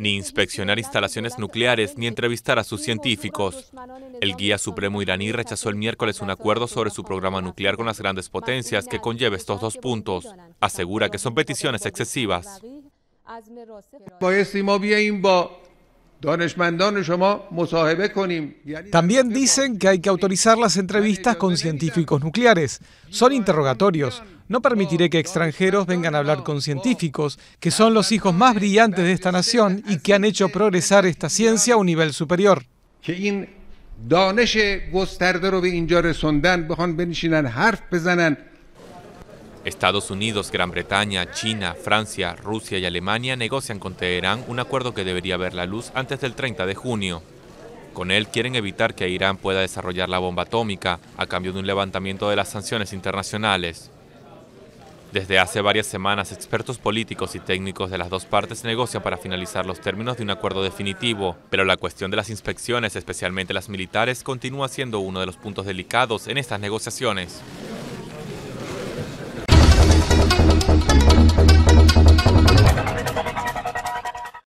ni inspeccionar instalaciones nucleares, ni entrevistar a sus científicos. El guía supremo iraní rechazó el miércoles un acuerdo sobre su programa nuclear con las grandes potencias que conlleva estos dos puntos. Asegura que son peticiones excesivas. También dicen que hay que autorizar las entrevistas con científicos nucleares. Son interrogatorios. No permitiré que extranjeros vengan a hablar con científicos, que son los hijos más brillantes de esta nación y que han hecho progresar esta ciencia a un nivel superior. Estados Unidos, Gran Bretaña, China, Francia, Rusia y Alemania negocian con Teherán un acuerdo que debería ver la luz antes del 30 de junio. Con él quieren evitar que Irán pueda desarrollar la bomba atómica a cambio de un levantamiento de las sanciones internacionales. Desde hace varias semanas, expertos políticos y técnicos de las dos partes negocian para finalizar los términos de un acuerdo definitivo, pero la cuestión de las inspecciones, especialmente las militares, continúa siendo uno de los puntos delicados en estas negociaciones.